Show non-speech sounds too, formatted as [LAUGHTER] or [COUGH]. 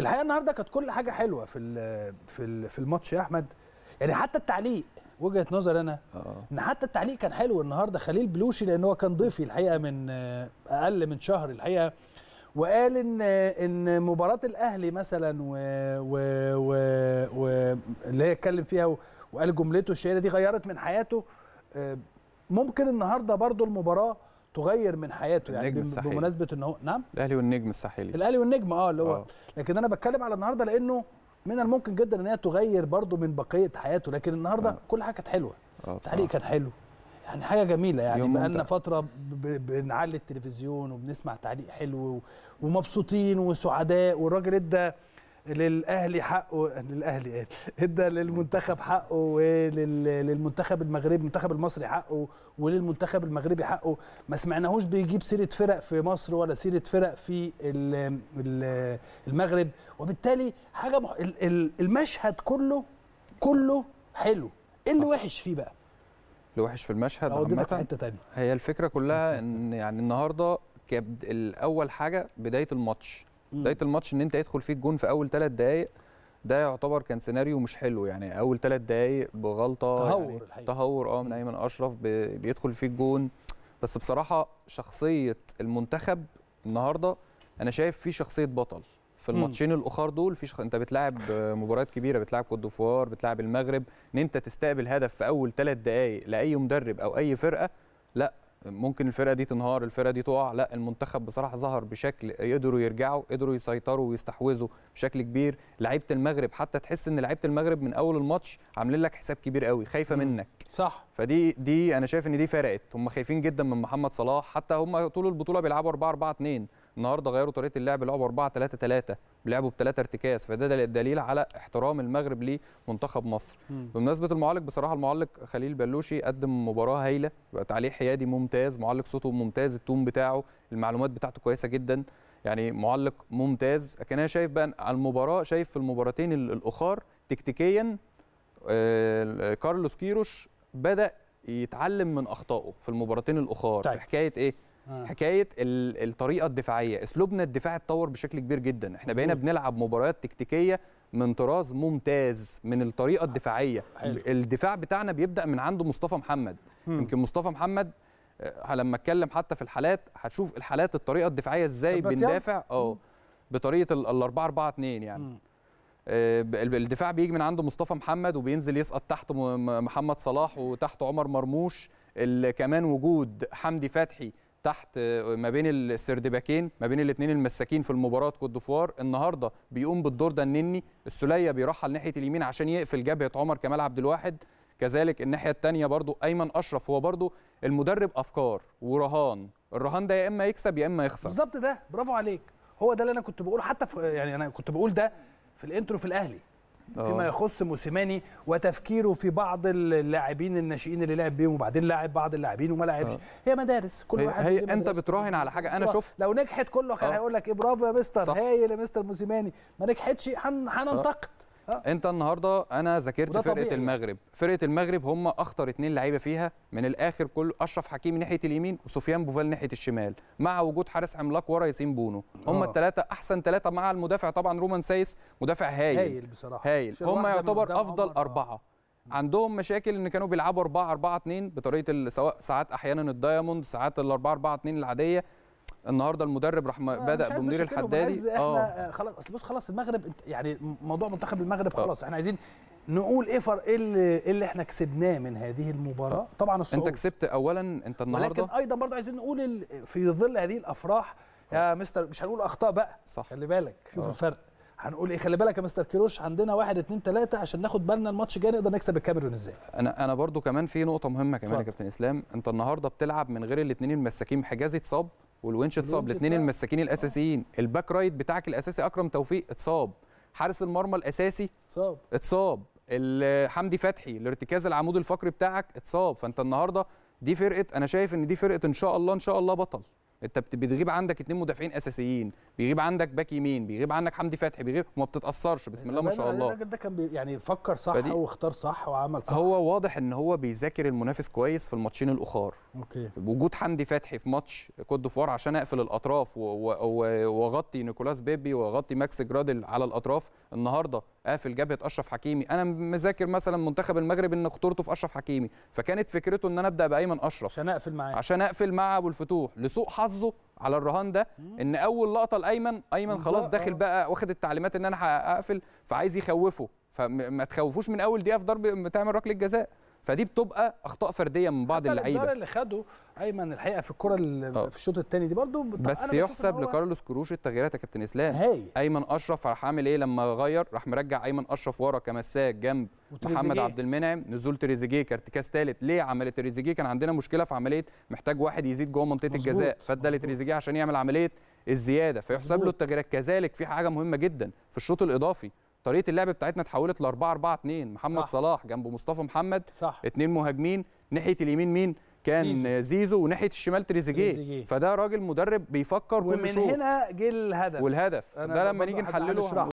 الحقيقه النهارده كانت كل حاجه حلوه في الـ في الـ في الماتش يا احمد يعني حتى التعليق وجهه نظر انا آه. ان حتى التعليق كان حلو النهارده خليل بلوشي لان هو كان ضيفي الحقيقه من اقل من شهر الحقيقه وقال ان ان مباراه الاهلي مثلا و و و, و اللي هي اتكلم فيها وقال جملته الشهيره دي غيرت من حياته آه، ممكن النهارده برضو المباراه تغير من حياته يعني النجم الساحلي. بمناسبه ان هو نعم الاهلي والنجم الساحلي الاهلي والنجم اه اللي هو أوه. لكن انا بتكلم على النهارده لانه من الممكن جدا ان هي تغير برضه من بقيه حياته لكن النهارده أوه. كل حاجه كانت حلوه آه، التعليق كان حلو يعني حاجه جميله يعني بقى لنا فتره بنعلي التلفزيون وبنسمع تعليق حلو ومبسوطين وسعداء والراجل ادى للاهلي حقه للاهلي ادى إيه؟ [LAUGHS] للمنتخب حقه وللمنتخب المغربي المنتخب المصري حقه وللمنتخب المغربي حقه ما سمعناهوش بيجيب سيره فرق في مصر ولا سيره فرق في المغرب وبالتالي حاجه مح... المشهد كله كله حلو ايه اللي وحش فيه بقى اللي وحش في المشهد عامه في حته تانية هي الفكره كلها ان يعني النهارده كانت الاول حاجه بدايه الماتش بدايه الماتش ان انت يدخل فيك جون في اول ثلاث دقائق ده يعتبر كان سيناريو مش حلو يعني اول ثلاث دقائق بغلطه تهور يعني الحقيقة. تهور اه من ايمن اشرف بيدخل فيك جون بس بصراحه شخصيه المنتخب النهارده انا شايف في شخصيه بطل في الماتشين الاخر دول في شخ... انت بتلاعب مباريات كبيره بتلاعب كوت ديفوار بتلاعب المغرب ان انت تستقبل هدف في اول ثلاث دقائق لاي مدرب او اي فرقه لا ممكن الفرقه دي تنهار الفرقه دي تقع لا المنتخب بصراحه ظهر بشكل قدروا يرجعوا قدروا يسيطروا ويستحوذوا بشكل كبير لعيبه المغرب حتى تحس ان لعيبه المغرب من اول الماتش عاملين لك حساب كبير قوي خايفه منك صح فدي دي انا شايف ان دي فرقت هم خايفين جدا من محمد صلاح حتى هم طول البطوله بيلعبوا 4 4 2 النهارده غيروا طريقه اللعب لعبوا 4 3 3 لعبوا بثلاثه ارتكاز فده دليل على احترام المغرب لمنتخب مصر بمناسبه المعلق بصراحه المعلق خليل بلوشي قدم مباراه هايله بقت عليه حيادي ممتاز معلق صوته ممتاز التون بتاعه المعلومات بتاعته كويسه جدا يعني معلق ممتاز لكن انا شايف بقى على المباراه شايف في المباراتين الاخر تكتيكيا آه، كارلوس كيروش بدا يتعلم من اخطائه في المباراتين الاخر طيب. في حكايه ايه آه. حكايه الطريقه الدفاعيه اسلوبنا الدفاعي اتطور بشكل كبير جدا احنا بقينا بنلعب مباريات تكتيكيه من طراز ممتاز من الطريقه الدفاعيه حلو. الدفاع بتاعنا بيبدا من عنده مصطفى محمد يمكن مصطفى محمد آه، لما اتكلم حتى في الحالات هتشوف الحالات الطريقه الدفاعيه ازاي بندافع اه بطريقه ال 4 4 2 يعني م. آه، الدفاع بيجي من عند مصطفى محمد وبينزل يسقط تحت محمد صلاح وتحت عمر مرموش كمان وجود حمدي فتحي تحت ما بين السردباكين ما بين الاثنين المساكين في المباراه كوت ديفوار النهارده بيقوم بالدور ده النني السوليه بيرحل ناحيه اليمين عشان يقفل جبهه عمر كمال عبد الواحد كذلك الناحيه الثانيه برضو ايمن اشرف هو برضو المدرب افكار ورهان الرهان ده يا اما يكسب يا اما يخسر بالظبط ده برافو عليك هو ده اللي انا كنت بقوله حتى في يعني انا كنت بقول ده في الانترو في الاهلي فيما آه. يخص موسيماني وتفكيره في بعض اللاعبين الناشئين اللي لعب بيهم وبعدين لعب بعض اللاعبين وما لعبش آه. هي مدارس كل هي واحد هي انت بتراهن على حاجه انا شفت لو نجحت كله كان آه. هيقول لك ايه برافو يا مستر هايل يا مستر موسيماني ما نجحتش هننتقد آه. انت النهارده انا ذاكرت فرقه طبيعي. المغرب فرقه المغرب هم اخطر اتنين لعيبه فيها من الاخر كله اشرف حكيمي ناحيه اليمين وسفيان بوفال ناحيه الشمال مع وجود حارس عملاق ورا ياسين بونو هم آه. الثلاثه احسن ثلاثه مع المدافع طبعا رومان سايس مدافع هايل هايل بصراحه هايل هم يعتبر افضل اه. اربعه آه. عندهم مشاكل ان كانوا بيلعبوا 4 4 2 بطريقه سواء ساعات احيانا الدايموند ساعات ال 4 4 2 العاديه النهارده المدرب راح بدا بمنير الحدادي اه خلاص اصل بص خلاص المغرب يعني موضوع منتخب المغرب آه. خلاص احنا عايزين نقول ايه فرق إيه, ايه اللي احنا كسبناه من هذه المباراه آه. طبعا الصعود انت كسبت اولا انت النهارده ولكن ايضا برضه عايزين نقول في ظل هذه الافراح آه. يا مستر مش هنقول اخطاء بقى صح خلي بالك شوف أوه. الفرق هنقول ايه خلي بالك يا مستر كيروش عندنا واحد اتنين تلاته عشان ناخد بالنا الماتش الجاي نقدر نكسب الكاميرون ازاي انا انا برضو كمان في نقطه مهمه كمان يا كابتن اسلام انت النهارده بتلعب من غير الاثنين المساكين حجازي اتصاب والونش اتصاب الاثنين المساكين الاساسيين آه. الباك رايت بتاعك الاساسي اكرم توفيق اتصاب حارس المرمى الاساسي اتصاب اتصاب حمدي فتحي الارتكاز العمود الفقري بتاعك اتصاب فانت النهارده دي فرقه انا شايف ان دي فرقه ان شاء الله ان شاء الله بطل انت بتغيب عندك اثنين مدافعين اساسيين بيغيب عندك باك يمين بيغيب عندك حمدي فتحي بيغيب وما بتتاثرش بسم الله ما شاء الله الراجل ده كان يعني فكر صح فدي واختار صح وعمل صح هو واضح ان هو بيذاكر المنافس كويس في الماتشين الاخر اوكي وجود حمدي فتحي في ماتش كوت ديفوار عشان اقفل الاطراف واغطي نيكولاس بيبي واغطي ماكس جرادل على الاطراف النهارده قافل آه، جبهه اشرف حكيمي انا مذاكر مثلا منتخب المغرب ان خطورته في اشرف حكيمي فكانت فكرته ان انا ابدا بايمن اشرف عشان اقفل معاه عشان اقفل مع ابو الفتوح لسوء حظه على الرهان ده ان اول لقطه لايمن ايمن خلاص داخل آه. بقى واخد التعليمات ان انا هقفل فعايز يخوفه فما تخوفوش من اول دقيقه في ضرب بتعمل ركله جزاء فدي بتبقى اخطاء فرديه من بعض اللعيبه اللي خده ايمن الحقيقه في الكره آه. في الشوط الثاني دي برضو بس يحسب لكارلوس كروش التغييرات يا كابتن اسلام هي. ايمن اشرف راح عامل ايه لما غير راح مرجع ايمن اشرف ورا كمساك جنب محمد عبد المنعم نزول تريزيجيه كارتكاز ثالث ليه عمل تريزيجيه كان عندنا مشكله في عمليه محتاج واحد يزيد جوه منطقه الجزاء فادى لتريزيجيه عشان يعمل عمليه الزياده فيحسب له التغييرات كذلك في حاجه مهمه جدا في الشوط الاضافي طريقه اللعب بتاعتنا اتحولت ل 4 4 2 محمد صح. صلاح جنبه مصطفى محمد صح. اتنين مهاجمين ناحيه اليمين مين كان زيزو, زيزو وناحيه الشمال تريزيجيه فده راجل مدرب بيفكر كل ومن هنا جه الهدف والهدف ده لما نيجي نحلله